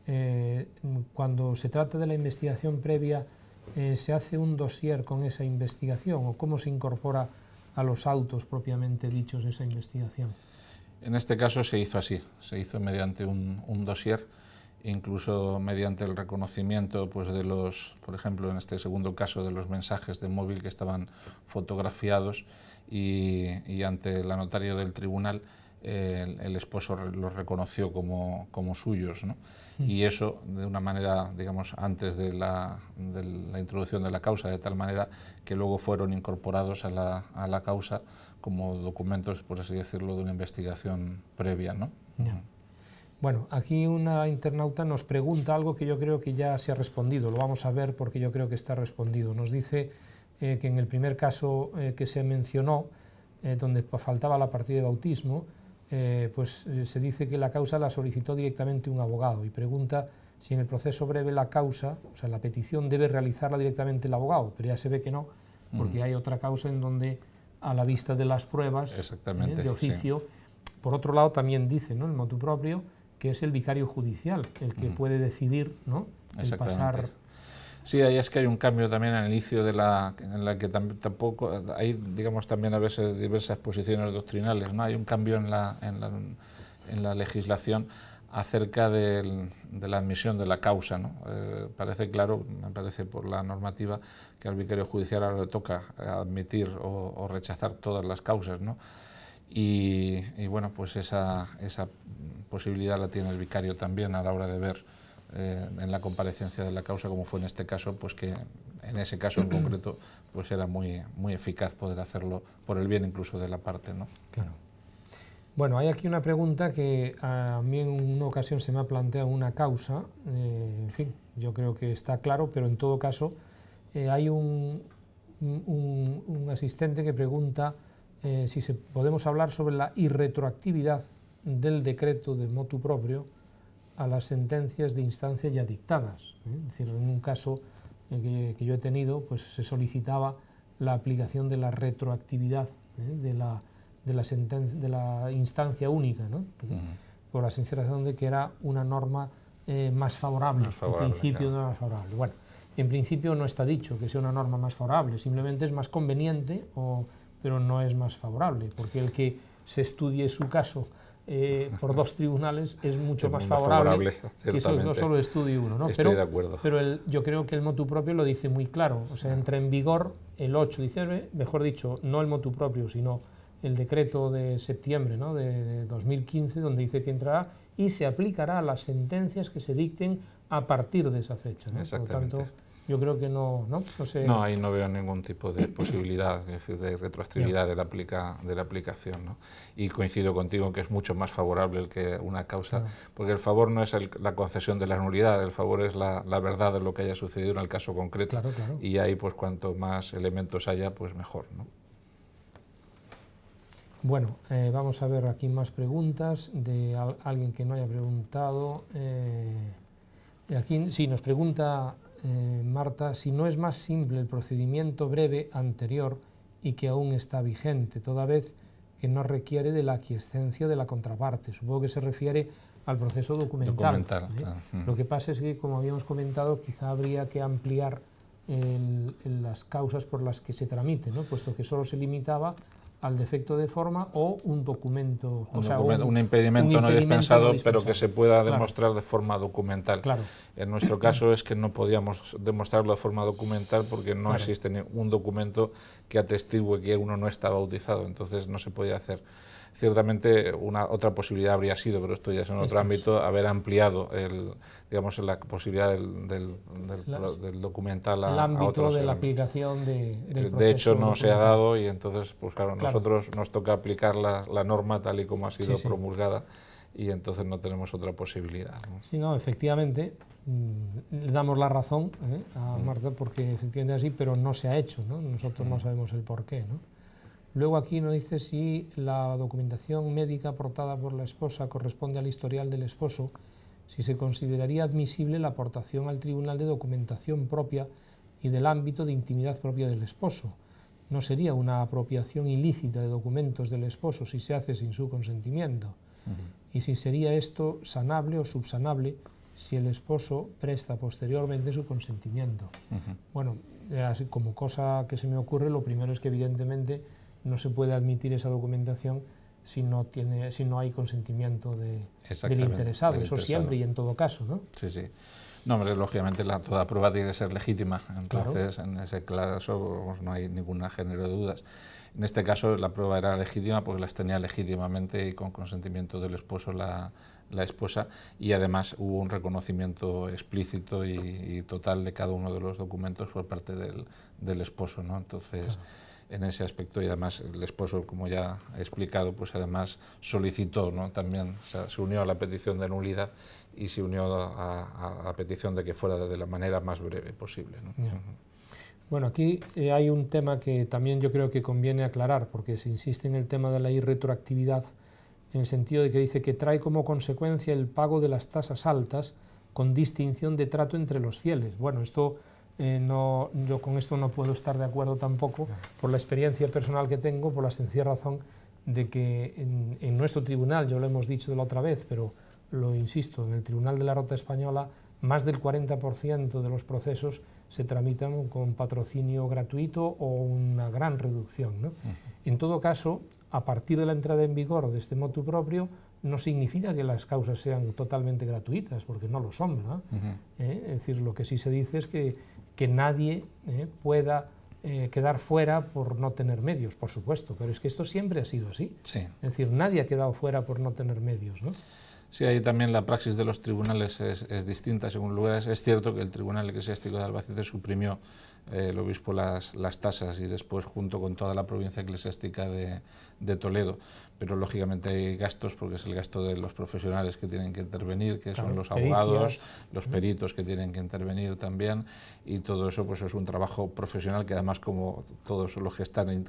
eh, cuando se trata de la investigación previa, eh, ¿se hace un dossier con esa investigación o cómo se incorpora a los autos propiamente dichos esa investigación? En este caso se hizo así, se hizo mediante un, dossier, incluso mediante el reconocimiento pues, de los, por ejemplo, en este segundo caso, de los mensajes de móvil que estaban fotografiados y, ante la notario del tribunal el, esposo los reconoció como, como suyos. ¿no? Mm. Y eso, de una manera, digamos, antes de la, introducción de la causa, de tal manera que luego fueron incorporados a la, a causa como documentos, por así decirlo, de una investigación previa. ¿no? Bueno, aquí una internauta nos pregunta algo que yo creo que ya se ha respondido, lo vamos a ver porque yo creo que está respondido. Nos dice eh, que en el primer caso eh, que se mencionó, eh, donde faltaba la partida de bautismo, eh, pues eh, se dice que la causa la solicitó directamente un abogado y pregunta si en el proceso breve la causa, o sea, la petición debe realizarla directamente el abogado, pero ya se ve que no, porque hay otra causa en donde a la vista de las pruebas eh, Exactamente, de oficio, por otro lado también dice, ¿no? el motu propio, que es el vicario judicial el que puede decidir ¿no? el pasar Sí, ahí es que hay un cambio también al inicio de la, en la que tampoco, hay digamos también a veces diversas posiciones doctrinales, ¿no? Hay un cambio en la, en la, en la legislación acerca de la admisión de la causa. ¿no? Eh, parece claro, me parece por la normativa, que al vicario judicial ahora le toca admitir o, rechazar todas las causas. ¿no? Y, y, bueno, pues esa, esa posibilidad la tiene el vicario también a la hora de ver eh, en la comparecencia de la causa, como fue en este caso, pues que en ese caso en concreto pues era muy, muy eficaz poder hacerlo por el bien incluso de la parte. ¿no? Bueno, hay aquí una pregunta que a mí en una ocasión se me ha planteado una causa, eh, en fin, yo creo que está claro, pero en todo caso eh, hay un, un, asistente que pregunta si se, podemos hablar sobre la irretroactividad del decreto de motu propio a las sentencias de instancia ya dictadas. ¿eh? Es decir, en un caso eh, que, yo he tenido, pues se solicitaba la aplicación de la retroactividad ¿eh? de, la, de, de, la, instancia única, por la razón de que era una norma más favorable, en principio no más favorable. Bueno, en principio no está dicho que sea una norma más favorable, simplemente es más conveniente, o, pero no es más favorable, porque el que se estudie su caso eh, por dos tribunales es mucho más favorable, que eso es solo estudio uno. ¿no? pero, de acuerdo. Pero yo creo que el motu propio lo dice muy claro. O sea, entra en vigor el 8 de diciembre, mejor dicho, no el motu propio, sino el decreto de septiembre ¿no? de, 2015, donde dice que entrará y se aplicará a las sentencias que se dicten a partir de esa fecha. Por tanto, yo creo que no, ¿no? No, sé. no ahí no veo ningún tipo de posibilidad, de retroactividad de la, aplica, de la aplicación, ¿no? Y coincido contigo que es mucho más favorable el que una causa, porque el favor no es la concesión de la nulidad, el favor es la, verdad de lo que haya sucedido en el caso concreto. Y ahí, pues cuanto más elementos haya, pues mejor, ¿no? Bueno, eh, vamos a ver aquí más preguntas de alguien que no haya preguntado. Eh, aquí, sí, nos pregunta eh, Marta, si no es más simple el procedimiento breve anterior y que aún está vigente, toda vez que no requiere de la aquiescencia de la contraparte. Supongo que se refiere al proceso documental. ¿eh? Lo que pasa es que, como habíamos comentado, quizá habría que ampliar las causas por las que se tramite, ¿no? puesto que solo se limitaba al defecto de forma o un documento. Un, impedimento, no, dispensado, pero que se pueda demostrar de forma documental. En nuestro caso es que no podíamos demostrarlo de forma documental porque no existe un documento que atestigue que uno no está bautizado, entonces no se podía hacer. Ciertamente una otra posibilidad habría sido, pero esto ya es en otro ámbito, haber ampliado el, digamos, la posibilidad del, del, documental a, el ámbito de la aplicación de, eh, De hecho no se ha dado y entonces, pues claro, nosotros nos toca aplicar la, norma tal y como ha sido promulgada y entonces no tenemos otra posibilidad. Sí, no, efectivamente, mm, damos la razón ¿eh? a mm. Marta porque efectivamente así, pero no se ha hecho, ¿no? Nosotros no mm. sabemos el por qué, ¿no? Luego aquí nos dice si la documentación médica aportada por la esposa corresponde al historial del esposo, si se consideraría admisible la aportación al tribunal de documentación propia y del ámbito de intimidad propia del esposo. No sería una apropiación ilícita de documentos del esposo si se hace sin su consentimiento. Y si sería esto sanable o subsanable si el esposo presta posteriormente su consentimiento. Bueno, eh, así como cosa que se me ocurre, lo primero es que evidentemente no se puede admitir esa documentación si no, tiene, si no hay consentimiento del, interesado, eso siempre y en todo caso. ¿no? Sí, sí. No, hombre, lógicamente la, toda prueba tiene que ser legítima, entonces en ese caso pues, no hay ningún género de dudas. En este caso la prueba era legítima porque las tenía legítimamente y con consentimiento del esposo la, esposa y además hubo un reconocimiento explícito y, total de cada uno de los documentos por parte del, del esposo, ¿no? Entonces en ese aspecto y además el esposo, como ya he explicado, pues además solicitó, ¿no? también se unió a la petición de nulidad y se unió a, la petición de que fuera de la manera más breve posible. Bueno, aquí eh, hay un tema que también yo creo que conviene aclarar, porque se insiste en el tema de la irretroactividad, en el sentido de que dice que trae como consecuencia el pago de las tasas altas con distinción de trato entre los fieles. Bueno, esto eh, no, yo con esto no puedo estar de acuerdo tampoco por la experiencia personal que tengo, por la sencilla razón de que en, nuestro tribunal, yo lo hemos dicho de la otra vez, pero lo insisto, en el Tribunal de la Rota Española más del 40% de los procesos se tramitan con patrocinio gratuito o una gran reducción. ¿no? En todo caso, a partir de la entrada en vigor de este motu propio, no significa que las causas sean totalmente gratuitas, porque no lo son. ¿Eh? Es decir, lo que sí se dice es que que nadie eh, pueda eh, quedar fuera por no tener medios, por supuesto, pero es que esto siempre ha sido así. Es decir, nadie ha quedado fuera por no tener medios. ¿no? Sí, ahí también la praxis de los tribunales es, distinta según lugares. Es cierto que el Tribunal Eclesiástico de Albacete suprimió eh, el obispo las, tasas y después junto con toda la provincia eclesiástica de Toledo pero lógicamente hay gastos porque es el gasto de los profesionales que tienen que intervenir, que son los abogados, los peritos que tienen que intervenir también y todo eso pues es un trabajo profesional que además como todos los que están eh,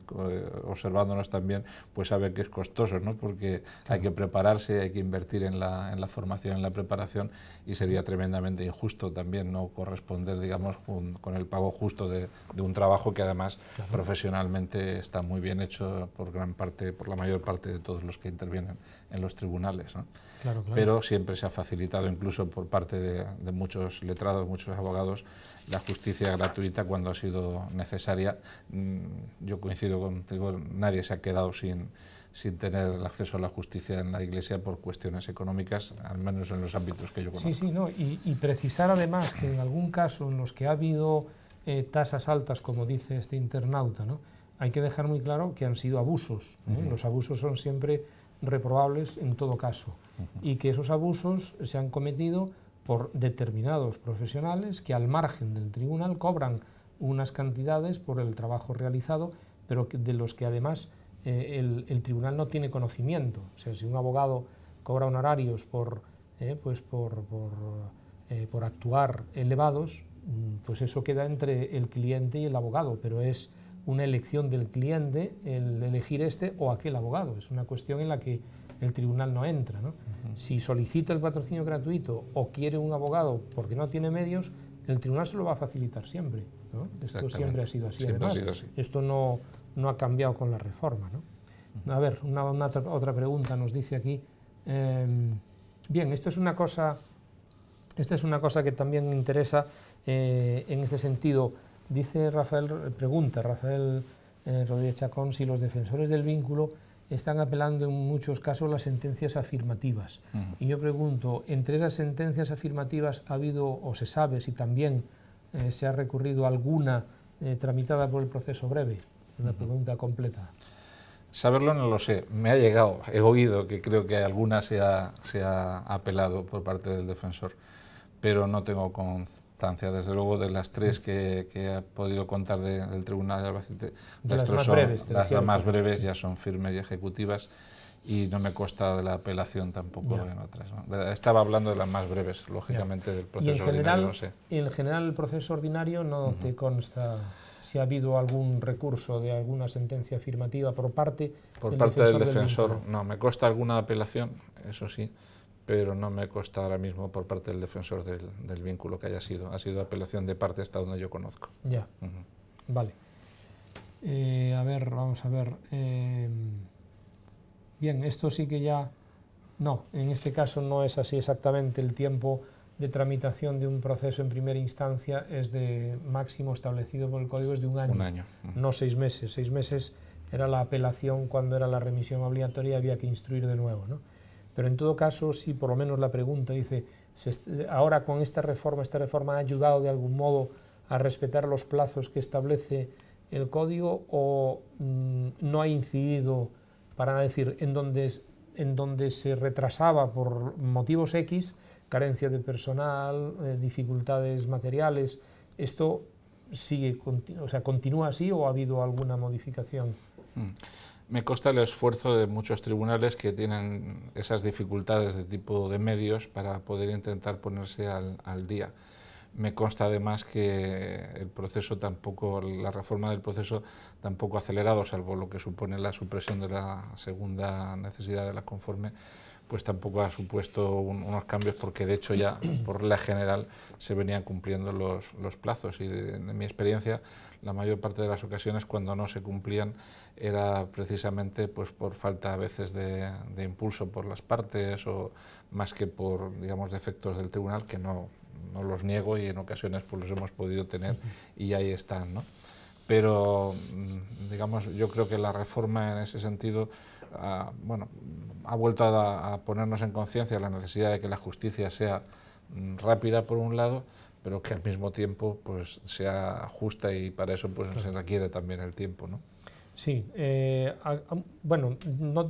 observándonos también pues saben que es costoso, ¿no? Porque hay que prepararse, hay que invertir en la, en la formación, en la preparación y sería tremendamente injusto también no corresponder, digamos, con el pago justo de, un trabajo que además profesionalmente está muy bien hecho por gran parte, por la mayor parte de todos los que intervienen en los tribunales. ¿no? Claro, claro. Pero siempre se ha facilitado, incluso por parte de, muchos letrados, muchos abogados, la justicia gratuita cuando ha sido necesaria. Mm, yo coincido contigo, nadie se ha quedado sin, sin tener el acceso a la justicia en la Iglesia por cuestiones económicas, al menos en los ámbitos que yo conozco. Sí, sí, no. y, precisar además que en algún caso en los que ha habido eh, tasas altas, como dice este internauta, ¿no? hay que dejar muy claro que han sido abusos. ¿eh? Los abusos son siempre reprobables en todo caso y que esos abusos se han cometido por determinados profesionales que al margen del tribunal cobran unas cantidades por el trabajo realizado, pero de los que además eh, el, tribunal no tiene conocimiento. O sea, si un abogado cobra honorarios por, eh, pues por, por actuar elevados, mm, pues eso queda entre el cliente y el abogado, pero es una elección del cliente el elegir este o aquel abogado. Es una cuestión en la que el tribunal no entra. Si solicita el patrocinio gratuito o quiere un abogado porque no tiene medios, el tribunal se lo va a facilitar siempre. Esto siempre ha sido así. esto no, no ha cambiado con la reforma. A ver, una, otra pregunta nos dice aquí. Em, bien, esto es una cosa, esta es una cosa que también me interesa eh, en este sentido. Dice Rafael, pregunta Rafael eh, Rodríguez Chacón si los defensores del vínculo están apelando en muchos casos las sentencias afirmativas. Y yo pregunto, ¿entre esas sentencias afirmativas ha habido o se sabe si también eh, se ha recurrido alguna eh, tramitada por el proceso breve? Una pregunta completa. Saberlo no lo sé. Me ha llegado, he oído que creo que alguna se ha, se ha apelado por parte del defensor, pero no tengo con desde luego, de las tres que, que ha podido contar del Tribunal de Albacete, las, más, breves, ya son firmes y ejecutivas y no me consta de la apelación tampoco en otras. estaba hablando de las más breves, lógicamente, del proceso en ordinario. General, Y en general el proceso ordinario no te consta si ha habido algún recurso de alguna sentencia afirmativa por parte por parte del defensor. no, me consta alguna apelación, eso sí pero no me consta ahora mismo por parte del defensor del, vínculo que haya sido. Ha sido apelación de parte hasta donde yo conozco. Ya. Vale. Eh, a ver, vamos a ver. Eh, bien, esto sí que ya... No, en este caso no es así exactamente. El tiempo de tramitación de un proceso en primera instancia es de máximo establecido por el código es de un año. año. No seis meses. Seis meses era la apelación cuando era la remisión obligatoria y había que instruir de nuevo. ¿no? Pero en todo caso, si por lo menos la pregunta dice, ahora con esta reforma, esta reforma ha ayudado de algún modo a respetar los plazos que establece el código o mm, no ha incidido, para decir, en donde, en donde se retrasaba por motivos X, carencia de personal, eh, dificultades materiales, esto sigue, o sea, continúa así o ha habido alguna modificación? Mm. Me consta el esfuerzo de muchos tribunales que tienen esas dificultades de tipo de medios para poder intentar ponerse al, al día. Me consta además que el proceso tampoco, la reforma del proceso tampoco ha acelerado, salvo lo que supone la supresión de la segunda necesidad de la conforme, pues tampoco ha supuesto unos cambios porque de hecho ya por la general se venían cumpliendo los, plazos y en mi experiencia la mayor parte de las ocasiones cuando no se cumplían era precisamente pues por falta a veces de, impulso por las partes o más que por digamos defectos del tribunal que no no los niego y en ocasiones pues los hemos podido tener y ahí están. Pero, mm, digamos, yo creo que la reforma en ese sentido ha, ah, bueno, ha vuelto a, ponernos en conciencia la necesidad de que la justicia sea mm, rápida por un lado, pero que al mismo tiempo pues, sea justa y para eso pues, se requiere también el tiempo. Sí, eh, bueno,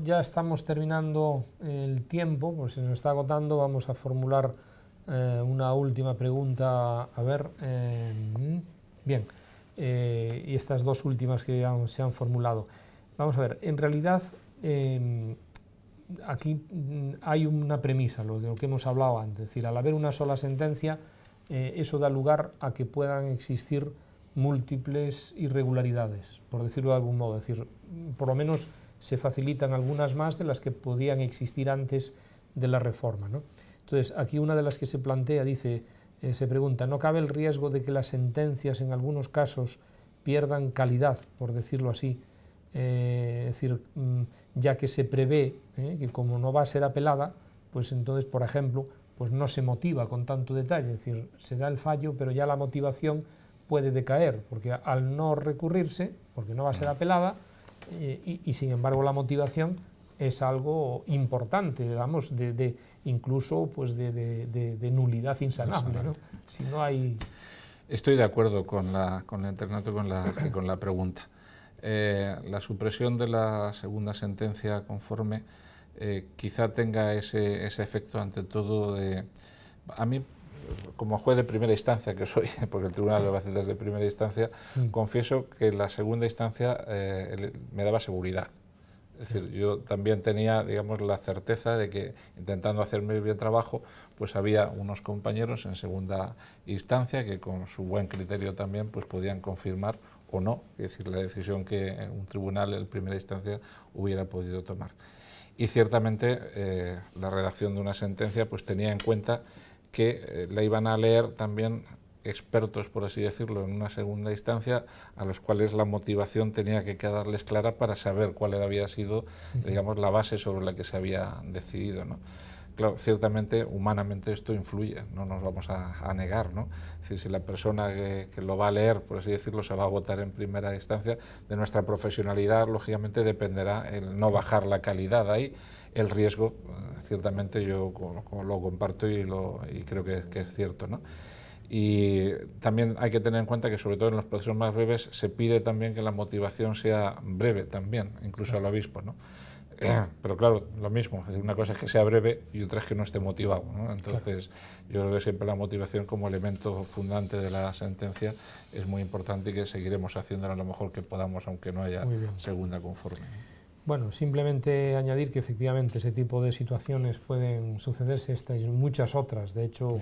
ya estamos terminando el tiempo, pues se nos está agotando, vamos a formular eh, una última pregunta, a ver, eh, bien, eh, y estas dos últimas que se han formulado. Vamos a ver, en realidad aquí mm, hay una premisa, lo, de lo que hemos hablado antes, es decir, al haber una sola sentencia, eso da lugar a que puedan existir múltiples irregularidades, por decirlo de algún modo, es decir, por lo menos se facilitan algunas más de las que podían existir antes de la reforma. ¿no? Entonces, aquí una de las que se plantea dice, eh, se pregunta, ¿no cabe el riesgo de que las sentencias en algunos casos pierdan calidad, por decirlo así? Eh, es decir, mm, ya que se prevé eh, que como no va a ser apelada, pues entonces, por ejemplo, pues no se motiva con tanto detalle, es decir, se da el fallo, pero ya la motivación puede decaer, porque al no recurrirse, porque no va a ser apelada, y, sin embargo la motivación es algo importante, digamos, de, incluso pues de, nulidad insanable. ¿no? Si no hay... Estoy de acuerdo con la, con internato con la, con la pregunta. Eh, la supresión de la segunda sentencia conforme eh, quizá tenga ese, ese, efecto ante todo de... A mí, como juez de primera instancia que soy, porque el Tribunal de Bacetas es de primera instancia, mm. confieso que la segunda instancia eh, me daba seguridad. Es decir, yo también tenía, digamos, la certeza de que intentando hacerme bien trabajo, pues había unos compañeros en segunda instancia que con su buen criterio también, pues podían confirmar o no, es decir, la decisión que un tribunal en primera instancia hubiera podido tomar. Y ciertamente eh, la redacción de una sentencia pues tenía en cuenta que eh, la iban a leer también expertos, por así decirlo, en una segunda instancia, a los cuales la motivación tenía que quedarles clara para saber cuál había sido, digamos, la base sobre la que se había decidido. ¿no? claro, ciertamente, humanamente esto influye, no nos vamos a, negar, ¿no? decir, si la persona que, lo va a leer, por así decirlo, se va a agotar en primera instancia, de nuestra profesionalidad, lógicamente, dependerá el no bajar la calidad ahí, el riesgo, ciertamente yo lo, comparto y, creo que, que es cierto, ¿no? Y también hay que tener en cuenta que, sobre todo en los procesos más breves, se pide también que la motivación sea breve también, incluso al obispo. ¿no? Eh, pero claro, lo mismo, una cosa es que sea breve y otra es que no esté motivado. ¿no? Entonces, yo creo que siempre la motivación como elemento fundante de la sentencia es muy importante y que seguiremos haciéndola a lo mejor que podamos, aunque no haya segunda conforme. Bueno, simplemente añadir que efectivamente ese tipo de situaciones pueden sucederse, estas y muchas otras. De hecho,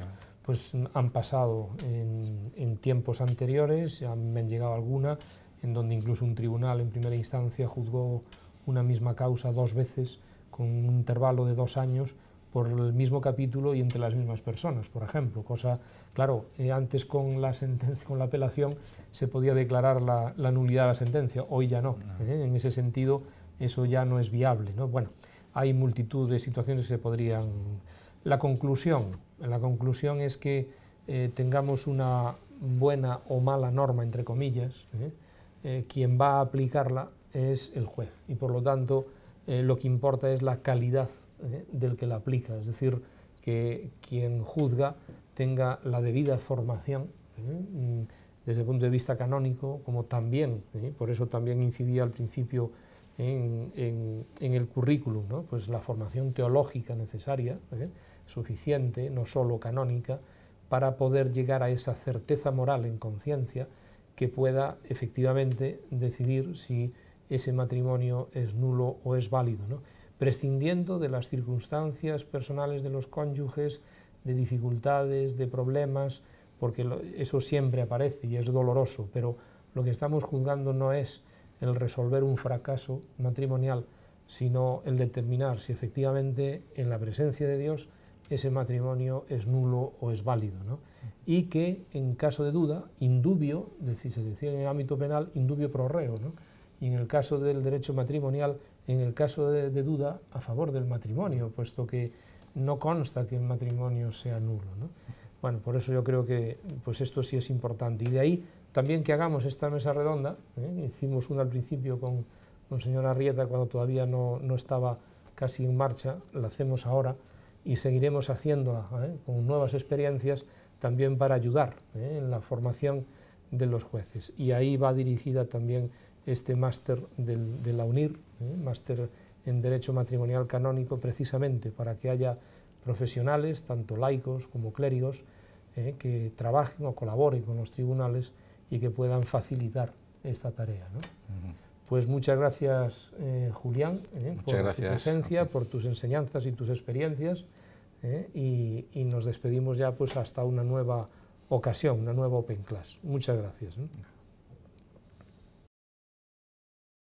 pues han pasado en, tiempos anteriores, han, me han llegado alguna, en donde incluso un tribunal en primera instancia juzgó una misma causa dos veces con un intervalo de dos años por el mismo capítulo y entre las mismas personas, por ejemplo, cosa, claro, eh, antes con la sentencia, con la apelación se podía declarar la, nulidad de la sentencia, hoy ya no, ¿eh? en ese sentido eso ya no es viable, Bueno, hay multitud de situaciones que se podrían... La conclusión, la conclusión es que eh, tengamos una buena o mala norma, entre comillas, ¿eh? Eh, quien va a aplicarla es el juez y por lo tanto lo que importa es la calidad del que la aplica, es decir, que quien juzga tenga la debida formación mm, desde el punto de vista canónico, como también, por eso también incidía al principio en, el currículum, pues la formación teológica necesaria suficiente, no solo canónica, para poder llegar a esa certeza moral en conciencia que pueda efectivamente decidir si ese matrimonio es nulo o es válido, ¿no? prescindiendo de las circunstancias personales de los cónyuges, de dificultades, de problemas, porque eso siempre aparece y es doloroso, pero lo que estamos juzgando no es el resolver un fracaso matrimonial, sino el determinar si efectivamente en la presencia de Dios ese matrimonio es nulo o es válido. ¿no? Y que, en caso de duda, indubio, decir, se decía en el ámbito penal, indubio pro reo. ¿no? Y en el caso del derecho matrimonial, en el caso de, duda, a favor del matrimonio, puesto que no consta que el matrimonio sea nulo. ¿no? Bueno, por eso yo creo que pues esto sí es importante. Y de ahí también que hagamos esta mesa redonda, ¿eh? hicimos una al principio con, con señora Arrieta cuando todavía no, no estaba casi en marcha, la hacemos ahora y seguiremos haciéndola ¿eh? con nuevas experiencias también para ayudar ¿eh? en la formación de los jueces. Y ahí va dirigida también este máster de la UNIR, ¿eh? máster en Derecho Matrimonial Canónico, precisamente para que haya profesionales, tanto laicos como clérigos, que trabajen o colaboren con los tribunales y que puedan facilitar esta tarea. Pues muchas gracias, Julián, por tu presencia, por tus enseñanzas y tus experiencias. ¿eh? y, nos despedimos ya pues hasta una nueva ocasión, una nueva Open Class. Muchas gracias.